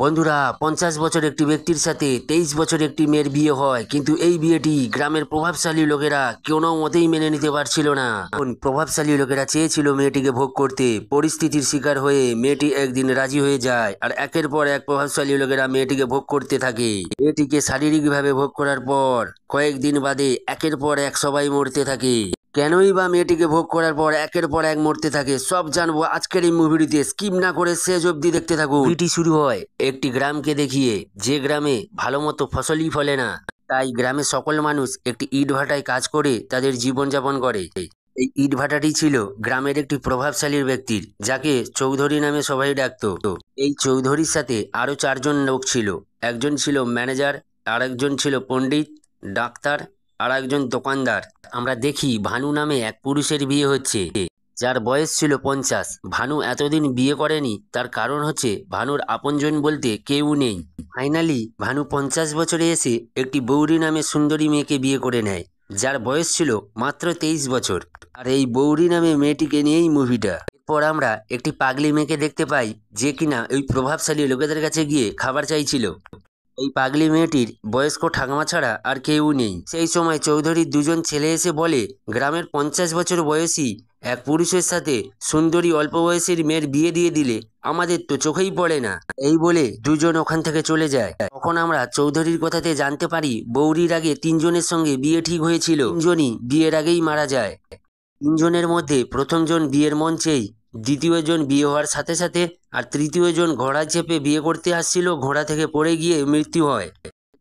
বন্ধুরা পঞ্চাশ বছর একটি ব্যক্তির সাথে তেইশ বছর একটি মেয়ের বিয়ে হয় কিন্তু এই বিয়েটি গ্রামের প্রভাবশালী লোকেরা কোনো মতেই মেনে নিতে পারছিল না প্রভাবশালী লোকেরা চেয়েছিল মেয়েটিকে ভোগ করতে পরিস্থিতির শিকার হয়ে মেয়েটি একদিন রাজি হয়ে যায় আর একের পর এক প্রভাবশালী লোকেরা মেয়েটিকে ভোগ করতে থাকে মেয়েটিকে শারীরিকভাবে ভোগ করার পর কয়েকদিন বাদে একের পর এক সবাই মরতে থাকে কেনই বা মেয়েটিকে ভোগ করার পর একের পর এক মরতে থাকে সব জানবো আজকের এই মুভিটিতে স্কিপ না করে শেষ অবধি দেখতে থাকুন ভিটি শুরু হয় একটি গ্রামকে দেখিয়ে যে গ্রামে ভালো মতো ফসলই ফলে না তাই গ্রামে সকল মানুষ একটি ইট ভাটায় কাজ করে তাদের জীবনযাপন করে এই ইট ভাটাটি ছিল গ্রামের একটি প্রভাবশালী ব্যক্তির যাকে চৌধুরী নামে সবাই ডাকত এই চৌধুরীর সাথে আরও চারজন লোক ছিল একজন ছিল ম্যানেজার আরেকজন ছিল পণ্ডিত ডাক্তার আর একজন দোকানদার আমরা দেখি ভানু নামে এক পুরুষের বিয়ে হচ্ছে যার বয়স ছিল পঞ্চাশ ভানু এতদিন বিয়ে করেনি তার কারণ হচ্ছে ভানুর আপনজন বলতে কেউ নেই ফাইনালি ভানু পঞ্চাশ বছরে এসে একটি বৌরি নামে সুন্দরী মেয়েকে বিয়ে করে নেয় যার বয়স ছিল মাত্র তেইশ বছর আর এই বৌরি নামে মেয়েটিকে নিয়েই মুভিটা এরপর আমরা একটি পাগলি মেয়েকে দেখতে পাই যে কিনা ওই প্রভাবশালী লোকেদের কাছে গিয়ে খাবার চাইছিল এই পাগলি মেয়েটির বয়স্ক ঠাকমা ছাড়া আর কেউ নেই সেই সময় চৌধুরীর দুজন ছেলে এসে বলে গ্রামের পঞ্চাশ বছর বয়সী এক পুরুষের সাথে সুন্দরী অল্প বয়সীর মেয়ের বিয়ে দিয়ে দিলে আমাদের তো চোখেই পড়ে না এই বলে দুজন ওখান থেকে চলে যায় তখন আমরা চৌধুরীর কথাতে জানতে পারি বৌরির আগে তিনজনের সঙ্গে বিয়ে ঠিক হয়েছিল তিনজনই বিয়ের আগেই মারা যায় তিনজনের মধ্যে প্রথমজন বিয়ের মঞ্চেই দ্বিতীয়জন বিয়ে হওয়ার সাথে সাথে আর তৃতীয়জন ঘোড়া চেপে বিয়ে করতে আসছিল ঘোড়া থেকে পড়ে গিয়ে মৃত্যু হয়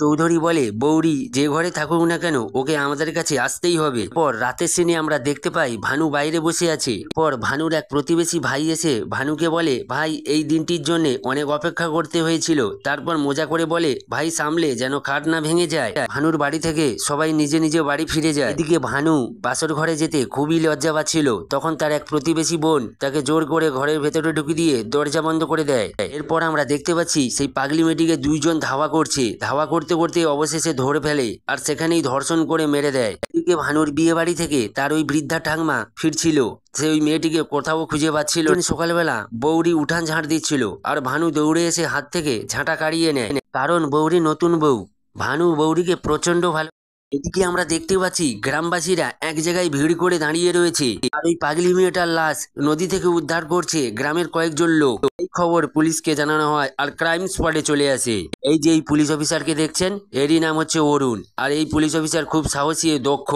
চৌধুরী বলে বৌরি যে ঘরে থাকুক না কেন ওকে আমাদের কাছে আসতেই হবে পর রাতের সিনে আমরা দেখতে পাই ভানু বাইরে বসে আছে পর ভানুর এক প্রতিবেশী ভাই এসে ভানুকে বলে ভাই এই দিনটির জন্য অনেক অপেক্ষা করতে হয়েছিল তারপর মজা করে বলে ভাই সামলে যেন খাট না ভেঙে যায় ভানুর বাড়ি থেকে সবাই নিজে নিজে বাড়ি ফিরে যায় এদিকে ভানু বাসর ঘরে যেতে খুবই লজ্জা পাচ্ছিল তখন তার এক প্রতিবেশী বোন তাকে জোর করে ঘরের ভেতরে ঢুকি দিয়ে দরজা বন্ধ করে দেয় এরপর আমরা দেখতে পাচ্ছি সেই পাগলি মেয়েটিকে দুইজন ধাওয়া করছে ধাওয়া করছে করতে করতে অবশেষে ধরে ফেলে আর সেখানেই ধর্ষণ করে মেরে দেয় এদিকে ভানুর বিয়ে বাড়ি থেকে তার ওই বৃদ্ধা ঠাংমা ফিরছিল সে ওই মেয়েটিকে কোথাও খুঁজে পাচ্ছিল সকালবেলা বৌরি উঠান ঝাঁট দিচ্ছিল আর ভানু দৌড়ে এসে হাত থেকে ঝাঁটা কাড়িয়ে নেয় কারণ বৌরি নতুন বউ ভানু বৌরিকে প্রচন্ড ভালো এদিকে আমরা দেখতে পাচ্ছি গ্রামবাসীরা এক জায়গায় ভিড় করে দাঁড়িয়ে রয়েছে আর ওই পাগলি মেয়েটার লাশ নদী থেকে উদ্ধার করছে গ্রামের কয়েকজন লোক এই খবর পুলিশকে জানানো হয় আর ক্রাইম স্পটে চলে আসে এই যে এই পুলিশ অফিসারকে দেখছেন এরই নাম হচ্ছে অরুণ আর এই পুলিশ অফিসার খুব সাহসী দক্ষ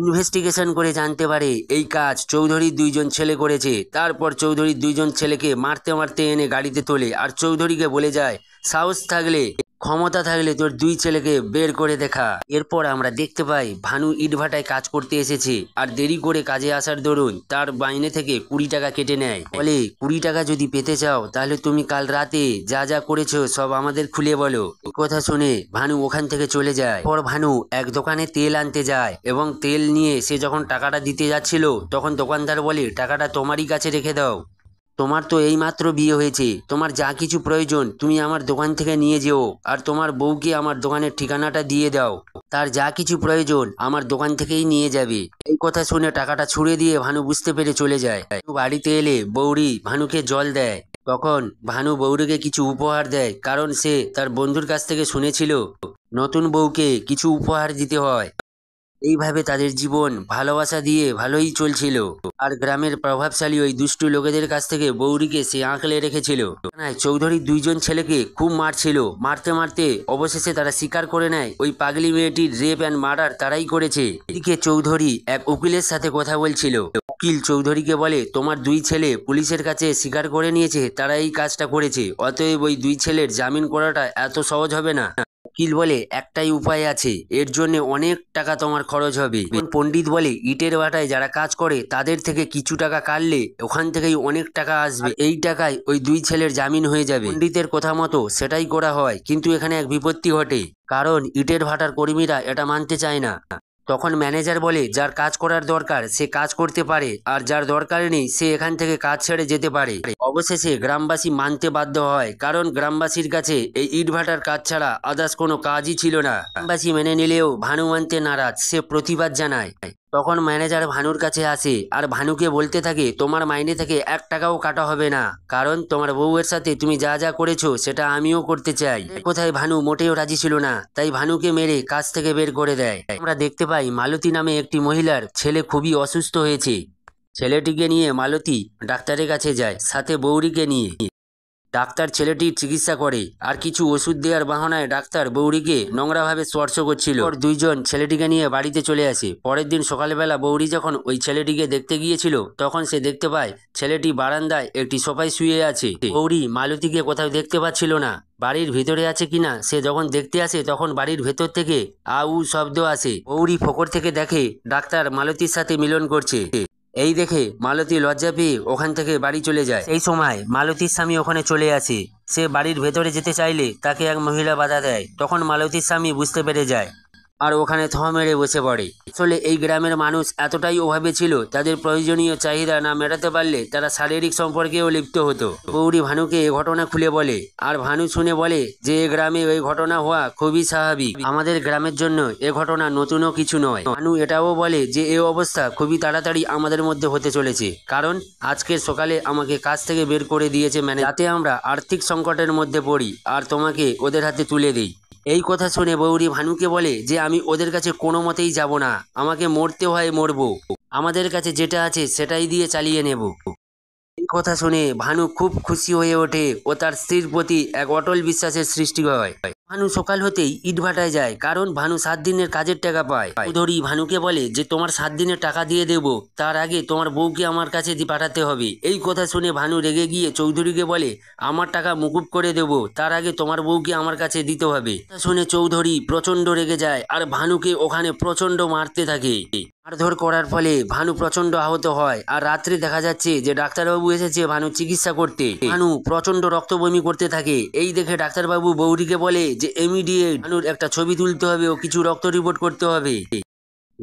ইনভেস্টিগেশন করে জানতে পারে এই কাজ চৌধুরীর দুইজন ছেলে করেছে তারপর চৌধুরীর দুইজন ছেলেকে মারতে মারতে এনে গাড়িতে তোলে আর চৌধুরীকে বলে যায় সাহস থাকলে ক্ষমতা থাকলে তোর দুই ছেলেকে বের করে দেখা এরপর আমরা দেখতে পাই ভানু ইটভাটায় কাজ করতে এসেছে আর দেরি করে কাজে আসার দরুন তার বাইনে থেকে কুড়ি টাকা কেটে নেয় বলে কুড়ি টাকা যদি পেতে চাও তাহলে তুমি কাল রাতে যা যা করেছো সব আমাদের খুলে বলো কথা শুনে ভানু ওখান থেকে চলে যায় পর ভানু এক দোকানে তেল আনতে যায় এবং তেল নিয়ে সে যখন টাকাটা দিতে যাচ্ছিল তখন দোকানদার বলে টাকাটা তোমারই কাছে রেখে দাও তোমার তো এইমাত্র বিয়ে হয়েছে তোমার যা কিছু প্রয়োজন তুমি আমার দোকান থেকে নিয়ে যেও আর তোমার বউকে আমার দোকানের ঠিকানাটা দিয়ে দাও তার যা কিছু প্রয়োজন আমার দোকান থেকেই নিয়ে যাবে এই কথা শুনে টাকাটা ছুড়ে দিয়ে ভানু বুঝতে পেরে চলে যায় বাড়িতে এলে বৌরি ভানুকে জল দেয় তখন ভানু বৌরিকে কিছু উপহার দেয় কারণ সে তার বন্ধুর কাছ থেকে শুনেছিল নতুন বউকে কিছু উপহার দিতে হয় এইভাবে তাদের জীবন ভালোবাসা দিয়ে ভালোই চলছিল আর গ্রামের প্রভাবশালী ওই দুষ্টু লোকেদের কাছ থেকে বৌরিকে সে আঁকলে রেখেছিল চৌধুরীর দুইজন ছেলেকে খুব মারছিল মারতে মারতে অবশেষে তারা স্বীকার করে নেয় ওই পাগলি মেয়েটির রেপ অ্যান্ড মার্ডার তারাই করেছে এদিকে চৌধুরী এক উকিলের সাথে কথা বলছিল উকিল চৌধুরীকে বলে তোমার দুই ছেলে পুলিশের কাছে স্বীকার করে নিয়েছে তারা এই কাজটা করেছে অতএব ওই দুই ছেলের জামিন করাটা এত সহজ হবে না উকিল বলে একটাই উপায় আছে এর জন্য অনেক টাকা তোমার খরচ হবে পণ্ডিত বলে ইটের বাটায় যারা কাজ করে তাদের থেকে কিছু টাকা কাটলে ওখান থেকেই অনেক টাকা আসবে এই টাকায় ওই দুই ছেলের জামিন হয়ে যাবে পণ্ডিতের কথা মতো সেটাই করা হয় কিন্তু এখানে এক বিপত্তি ঘটে কারণ ইটের ভাটার কর্মীরা এটা মানতে চায় না তখন ম্যানেজার বলে যার কাজ করার দরকার সে কাজ করতে পারে আর যার দরকার নেই সে এখান থেকে কাজ ছেড়ে যেতে পারে অবশেষে গ্রামবাসী মানতে বাধ্য হয় কারণ গ্রামবাসীর কাছে এই ইটভাটার কাজ ছাড়া আদার্স কোনো কাজই ছিল না গ্রামবাসী মেনে নিলেও ভানু মানতে নারাজ সে প্রতিবাদ জানায় তখন ম্যানেজার ভানুর কাছে আসে আর ভানুকে বলতে থাকে তোমার মাইনে থেকে এক টাকাও কাটা হবে না কারণ তোমার বউয়ের সাথে তুমি যা যা করেছো সেটা আমিও করতে চাই কোথায় ভানু মোটেও রাজি ছিল না তাই ভানুকে মেরে কাজ থেকে বের করে দেয় আমরা দেখতে পাই মালতী নামে একটি মহিলার ছেলে খুবই অসুস্থ হয়েছে ছেলেটিকে নিয়ে মালতী ডাক্তারের কাছে যায় সাথে বৌরিকে নিয়ে ডাক্তার ছেলেটির চিকিৎসা করে আর কিছু ওষুধ দেওয়ার বাহানায় ডাক্তার বৌরিকে নোংরাভাবে স্পর্শ করছিল ওর দুইজন ছেলেটিকে নিয়ে বাড়িতে চলে আসে পরের দিন সকালবেলা বৌরি যখন ওই ছেলেটিকে দেখতে গিয়েছিল তখন সে দেখতে পায় ছেলেটি বারান্দায় একটি সোফায় শুয়ে আছে বৌরি মালতীকে কোথাও দেখতে পাচ্ছিল না বাড়ির ভেতরে আছে কিনা সে যখন দেখতে আসে তখন বাড়ির ভেতর থেকে আউ শব্দ আসে বৌরি ফোকর থেকে দেখে ডাক্তার মালতীর সাথে মিলন করছে এই দেখে মালতী লজ্জা পেয়ে ওখান থেকে বাড়ি চলে যায় এই সময় মালতীর স্বামী ওখানে চলে আসে সে বাড়ির ভেতরে যেতে চাইলে তাকে এক মহিলা বাধা দেয় তখন মালতীর স্বামী বুঝতে পেরে যায় আর ওখানে থ মেরে বসে পড়ে আসলে এই গ্রামের মানুষ এতটাই অভাবে ছিল তাদের প্রয়োজনীয় চাহিদা না মেটাতে পারলে তারা শারীরিক সম্পর্কেও লিপ্ত হতো গৌরী ভানুকে এ ঘটনা খুলে বলে আর ভানু শুনে বলে যে এ গ্রামে এই ঘটনা হওয়া খুবই স্বাভাবিক আমাদের গ্রামের জন্য এ ঘটনা নতুনও কিছু নয় ভানু এটাও বলে যে এ অবস্থা খুবই তাড়াতাড়ি আমাদের মধ্যে হতে চলেছে কারণ আজকের সকালে আমাকে কাজ থেকে বের করে দিয়েছে মানে যাতে আমরা আর্থিক সংকটের মধ্যে পড়ি আর তোমাকে ওদের হাতে তুলে দিই এই কথা শুনে বৌরি ভানুকে বলে যে আমি ওদের কাছে কোনো মতেই যাব না আমাকে মরতে হয় মরব আমাদের কাছে যেটা আছে সেটাই দিয়ে চালিয়ে নেব এই কথা শুনে ভানু খুব খুশি হয়ে ওঠে ও তার স্ত্রীর প্রতি এক অটল বিশ্বাসের সৃষ্টি হয় ভানু সকাল হতেই ইটভাটায় যায় কারণ ভানু সাত দিনের কাজের টাকা পায় চৌধুরী ভানুকে বলে যে তোমার সাত দিনের টাকা দিয়ে দেব তার আগে তোমার বউকে আমার কাছে পাঠাতে হবে এই কথা শুনে ভানু রেগে গিয়ে চৌধুরীকে বলে আমার টাকা মুকুব করে দেব তার আগে তোমার বউকে আমার কাছে দিতে হবে শুনে চৌধুরী প্রচন্ড রেগে যায় আর ভানুকে ওখানে প্রচন্ড মারতে থাকে মারধর করার ফলে ভানু প্রচন্ড আহত হয় আর রাত্রে দেখা যাচ্ছে যে ডাক্তারবাবু এসেছে ভানু চিকিৎসা করতে ভানু রক্ত বমি করতে থাকে এই দেখে ডাক্তারবাবু বৌরিকে বলে যে এমিডিয়েট ভানুর একটা ছবি তুলতে হবে ও কিছু রক্ত রিপোর্ট করতে হবে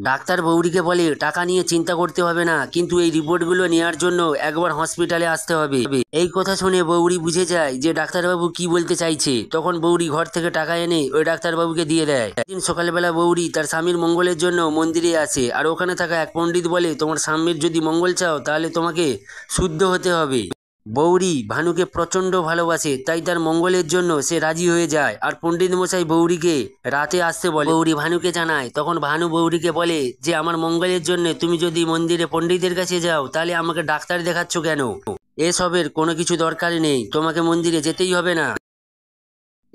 ডাক্তার বৌরিকে বলে টাকা নিয়ে চিন্তা করতে হবে না কিন্তু এই রিপোর্টগুলো নেওয়ার জন্য একবার হসপিটালে আসতে হবে এই কথা শুনে বৌরি বুঝে যায় যে ডাক্তারবাবু কি বলতে চাইছে তখন বৌরি ঘর থেকে টাকা এনে ওই ডাক্তারবাবুকে দিয়ে দেয় একদিন সকালবেলা বৌরি তার স্বামীর মঙ্গলের জন্য মন্দিরে আসে আর ওখানে থাকা এক পণ্ডিত বলে তোমার স্বামীর যদি মঙ্গল চাও তাহলে তোমাকে শুদ্ধ হতে হবে বৌরি ভানুকে প্রচণ্ড ভালোবাসে তাই তার মঙ্গলের জন্য সে রাজি হয়ে যায় আর পণ্ডিত মশাই বৌরিকে রাতে আসতে বলে বৌরি ভানুকে জানায় তখন ভানু বৌরিকে বলে যে আমার মঙ্গলের জন্য তুমি যদি মন্দিরে পণ্ডিতের কাছে যাও তাহলে আমাকে ডাক্তার দেখাচ্ছ কেন এসবের কোনো কিছু দরকার নেই তোমাকে মন্দিরে যেতেই হবে না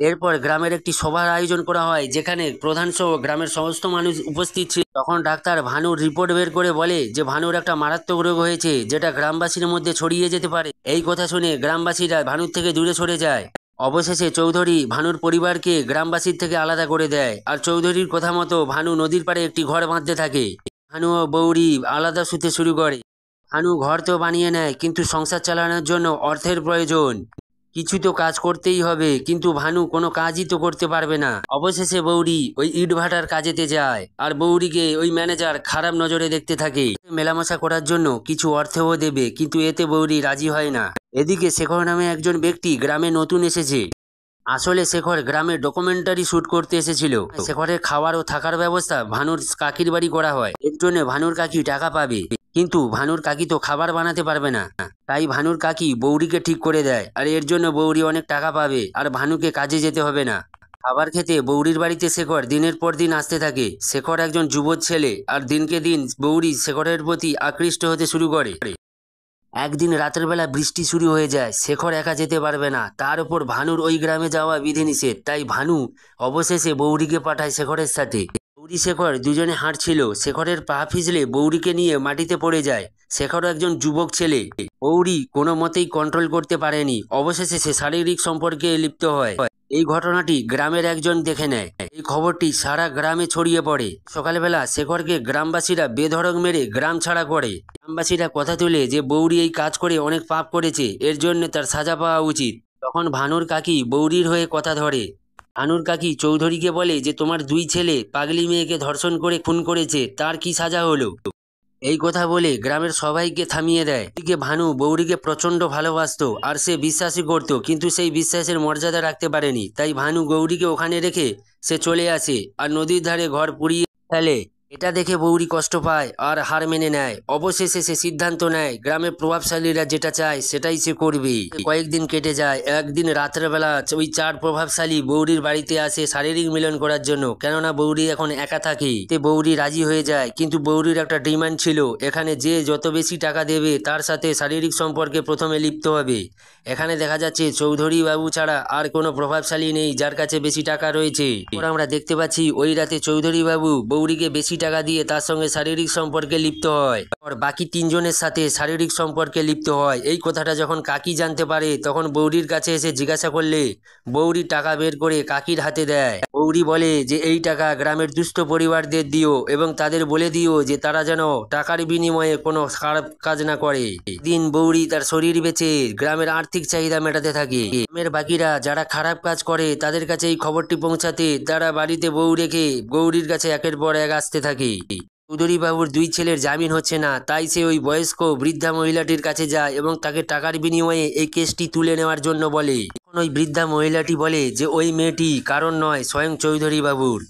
এরপর গ্রামের একটি সভার আয়োজন করা হয় যেখানে প্রধান সহ গ্রামের সমস্ত মানুষ উপস্থিত ছিল তখন ডাক্তার ভানুর রিপোর্ট বের করে বলে যে ভানুর একটা মারাত্মক রোগ হয়েছে যেটা গ্রামবাসীর মধ্যে ছড়িয়ে যেতে পারে এই কথা শুনে গ্রামবাসীরা ভানুর থেকে দূরে সরে যায় অবশেষে চৌধুরী ভানুর পরিবারকে গ্রামবাসীর থেকে আলাদা করে দেয় আর চৌধুরীর কথা মতো ভানু নদীর পাড়ে একটি ঘর বাঁধতে থাকে ভানু ও বৌরি আলাদা শুতে শুরু করে ভানু ঘর তো বানিয়ে নেয় কিন্তু সংসার চালানোর জন্য অর্থের প্রয়োজন কিছু তো কাজ করতেই হবে কিন্তু ভানু কোনো কাজই তো করতে পারবে না অবশেষে বৌরি ওই ইটভাটার কাজেতে যায় আর বৌরিকে ওই ম্যানেজার খারাপ নজরে দেখতে থাকে মেলামশা করার জন্য কিছু অর্থেও দেবে কিন্তু এতে বৌরি রাজি হয় না এদিকে শেখর নামে একজন ব্যক্তি গ্রামে নতুন এসেছে আসলে শেখর গ্রামে ডকুমেন্টারি শ্যুট করতে এসেছিল শেখরের খাওয়ার ও থাকার ব্যবস্থা ভানুর কাকির বাড়ি করা হয় এর জন্য ভানুর কাকি টাকা পাবে কিন্তু ভানুর কাকি তো খাবার বানাতে পারবে না তাই ভানুর কাকি বৌরিকে ঠিক করে দেয় আর এর জন্য বৌরি অনেক টাকা পাবে আর ভানুকে কাজে যেতে হবে না খাবার খেতে বৌরির বাড়িতে শেখর দিনের পর দিন আসতে থাকে শেখর একজন যুব ছেলে আর দিনকে দিন বৌরি শেখরের প্রতি আকৃষ্ট হতে শুরু করে একদিন রাতের বেলা বৃষ্টি শুরু হয়ে যায় শেখর একা যেতে পারবে না তার উপর ভানুর ওই গ্রামে যাওয়া বিধিনিষেধ তাই ভানু অবশেষে বৌরিকে পাঠায় শেখরের সাথে বৌরি শেখর দুজনে হাঁটছিল শেখরের পা ফিসলে বৌরিকে নিয়ে মাটিতে পড়ে যায় শেখরও একজন যুবক ছেলে বৌরি কোনো মতেই কন্ট্রোল করতে পারেনি অবশেষে সে শারীরিক সম্পর্কে লিপ্ত হয় এই ঘটনাটি গ্রামের একজন দেখে নেয় এই খবরটি সারা গ্রামে ছড়িয়ে পড়ে সকালবেলা শেখরকে গ্রামবাসীরা বেধড়ক মেরে গ্রাম ছাড়া করে গ্রামবাসীরা কথা তুলে যে বৌরি এই কাজ করে অনেক পাপ করেছে এর জন্য তার সাজা পাওয়া উচিত তখন ভানুর কাকি বৌরির হয়ে কথা ধরে আনুর কাকি চৌধুরীকে বলে যে তোমার দুই ছেলে পাগলি মেয়েকে ধর্ষণ করে খুন করেছে তার কি সাজা হলো এই কথা বলে গ্রামের সবাইকে থামিয়ে দেয় ভানু বৌরিকে প্রচণ্ড ভালোবাসত আর সে বিশ্বাসই করত কিন্তু সেই বিশ্বাসের মর্যাদা রাখতে পারেনি তাই ভানু গৌরীকে ওখানে রেখে সে চলে আসে আর নদীর ধারে ঘর পুড়িয়ে ফেলে এটা দেখে বৌরি কষ্ট পায় আর হার মেনে নেয় অবশেষে সে সিদ্ধান্ত নেয় গ্রামের প্রভাবশালীরা যেটা চায় সেটাই সে করবে কয়েকদিন কেটে যায় একদিন রাত্রেবেলা ওই চার প্রভাবশালী বৌরির বাড়িতে আসে শারীরিক মিলন করার জন্য কেননা বৌরি এখন একা থাকে তে বৌরি রাজি হয়ে যায় কিন্তু বৌরির একটা ডিমান্ড ছিল এখানে যে যত বেশি টাকা দেবে তার সাথে শারীরিক সম্পর্কে প্রথমে লিপ্ত হবে এখানে দেখা যাচ্ছে চৌধুরী বাবু ছাড়া আর কোনো প্রভাবশালী নেই যার কাছে বেশি টাকা রয়েছে আমরা দেখতে পাচ্ছি ওই রাতে চৌধুরী বাবু বৌরিকে বেশি টাকা দিয়ে তার সঙ্গে শারীরিক সম্পর্কে লিপ্ত হয় বাকি তিনজনের সাথে শারীরিক সম্পর্কে লিপ্ত হয় এই কথাটা যখন কাকি জানতে পারে তখন বৌরির কাছে এসে জিজ্ঞাসা করলে বৌরি টাকা বের করে কাকির হাতে দেয় বৌরি বলে যে এই টাকা গ্রামের দুষ্ট পরিবারদের দিও এবং তাদের বলে দিও যে তারা যেন টাকার বিনিময়ে কোনো খারাপ কাজ না করে দিন বৌরি তার শরীর বেঁচে গ্রামের আর্থিক চাহিদা মেটাতে থাকে গ্রামের বাকিরা যারা খারাপ কাজ করে তাদের কাছে এই খবরটি পৌঁছাতে তারা বাড়িতে বউ রেখে গৌরীর কাছে একের পর এক আসতে থাকে চৌধুরীবাবুর দুই ছেলের জামিন হচ্ছে না তাই সে ওই বয়স্ক বৃদ্ধা মহিলাটির কাছে যায় এবং তাকে টাকার বিনিময়ে এই কেসটি তুলে নেওয়ার জন্য বলে এখন ওই বৃদ্ধা মহিলাটি বলে যে ওই মেয়েটি কারণ নয় স্বয়ং চৌধুরীবাবুর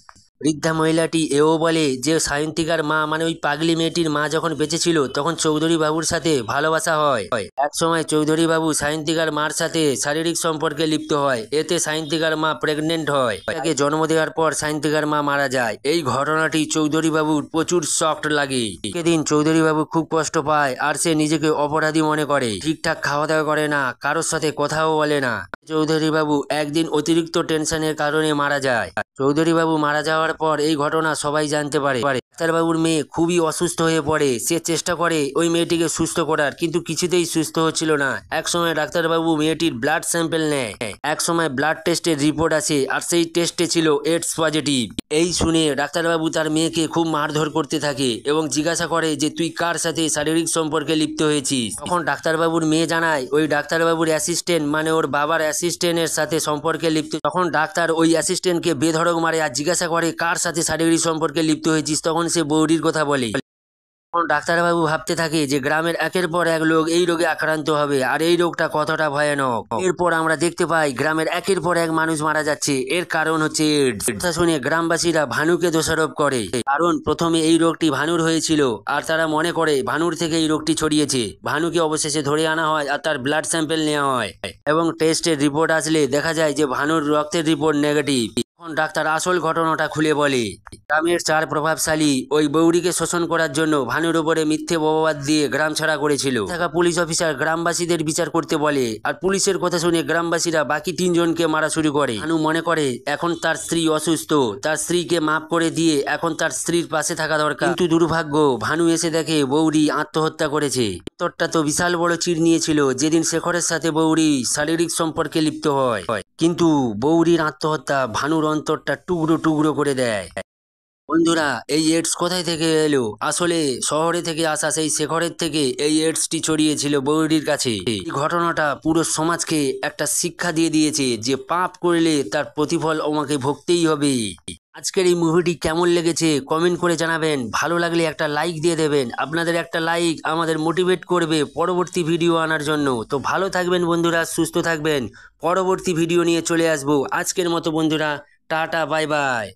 বৃদ্ধা মহিলাটি এও বলে যে সায়ন্তিকার মা মানে ওই পাগলি মেয়েটির মা যখন বেঁচে ছিল তখন চৌধুরী বাবুর সাথে ভালোবাসা হয় এক সময় চৌধুরী বাবু সায়ন্তিকার মার সাথে শারীরিক সম্পর্কে লিপ্ত হয় এতে সায়ন্তিকার মা প্রেগনেন্ট হয় তাকে জন্ম দেওয়ার পর সায়ন্তিকার মা মারা যায় এই ঘটনাটি চৌধুরী বাবুর প্রচুর শক্ট লাগে একদিন চৌধুরী বাবু খুব কষ্ট পায় আর সে নিজেকে অপরাধী মনে করে ঠিকঠাক খাওয়া দাওয়া করে না কারোর সাথে কথাও বলে না চৌধুরী বাবু একদিন অতিরিক্ত টেনশনের কারণে মারা যায় চৌধুরী বাবু মারা যাওয়ার দেওয়ার পর এই ঘটনা সবাই জানতে পারে ডাক্তারবাবুর মেয়ে খুবই অসুস্থ হয়ে পড়ে সে চেষ্টা করে ওই মেয়েটিকে সুস্থ করার কিন্তু কিছুতেই সুস্থ হচ্ছিল না একসময় ডাক্তারবাবু মেয়েটির ব্লাড স্যাম্পেল নেয় একসময় ব্লাড টেস্টের রিপোর্ট আসে আর সেই টেস্টে ছিল এডস পজিটিভ এই শুনে ডাক্তারবাবু তার মেয়েকে খুব মারধর করতে থাকে এবং জিজ্ঞাসা করে যে তুই কার সাথে শারীরিক সম্পর্কে লিপ্ত হয়েছিস তখন ডাক্তারবাবুর মেয়ে জানায় ওই ডাক্তারবাবুর অ্যাসিস্ট্যান্ট মানে ওর বাবার অ্যাসিস্ট্যান্টের সাথে সম্পর্কে লিপ্ত তখন ডাক্তার ওই অ্যাসিস্ট্যান্টকে বেধড়ক মারে আর জিজ্ঞাসা করে কার সাথে শারীরিক সম্পর্কে লিপ্ত হয়েছিস তখন তখন সে বৌডির কথা বলে তখন ডাক্তারবাবু ভাবতে থাকে যে গ্রামের একের পর এক লোক এই রোগে আক্রান্ত হবে আর এই রোগটা কতটা ভয়ানক এরপর আমরা দেখতে পাই গ্রামের একের পর এক মানুষ মারা যাচ্ছে এর কারণ হচ্ছে শুনে গ্রামবাসীরা ভানুকে দোষারোপ করে কারণ প্রথমে এই রোগটি ভানুর হয়েছিল আর তারা মনে করে ভানুর থেকে এই রোগটি ছড়িয়েছে ভানুকে অবশেষে ধরে আনা হয় আর তার ব্লাড স্যাম্পেল নেওয়া হয় এবং টেস্টের রিপোর্ট আসলে দেখা যায় যে ভানুর রক্তের রিপোর্ট নেগেটিভ ডাক্তার আসল ঘটনাটা খুলে বলে গ্রামের চার প্রভাবশালী ওই বৌরিকে শোষণ করার জন্য ভানুর উপরে মিথ্যে ববাদ দিয়ে গ্রাম ছাড়া করেছিল থাকা পুলিশ অফিসার গ্রামবাসীদের বিচার করতে বলে আর পুলিশের কথা শুনে গ্রামবাসীরা বাকি তিনজনকে মারা শুরু করে ভানু মনে করে এখন তার স্ত্রী অসুস্থ তার স্ত্রীকে মাফ করে দিয়ে এখন তার স্ত্রীর পাশে থাকা দরকার কিন্তু দুর্ভাগ্য ভানু এসে দেখে বৌরি আত্মহত্যা করেছে উত্তরটা তো বিশাল বড় চির নিয়েছিল যেদিন শেখরের সাথে বৌরি শারীরিক সম্পর্কে লিপ্ত হয় কিন্তু বৌরির আত্মহত্যা ভানুর অন্তরটা টুকরো টুকরো করে দেয় বন্ধুরা এই এডস কোথায় থেকে এলো আসলে শহরে থেকে আসা সেই শেখরের থেকে এই এডসটি ছড়িয়েছিল বৌরির কাছে এই ঘটনাটা পুরো সমাজকে একটা শিক্ষা দিয়ে দিয়েছে যে পাপ করলে তার প্রতিফল আমাকে ভোগতেই হবে আজকের এই মুভিটি কেমন লেগেছে কমেন্ট করে জানাবেন ভালো লাগলে একটা লাইক দিয়ে দেবেন আপনাদের একটা লাইক আমাদের মোটিভেট করবে পরবর্তী ভিডিও আনার জন্য তো ভালো থাকবেন বন্ধুরা সুস্থ থাকবেন পরবর্তী ভিডিও নিয়ে চলে আসবো আজকের মতো বন্ধুরা টাটা বাই বাই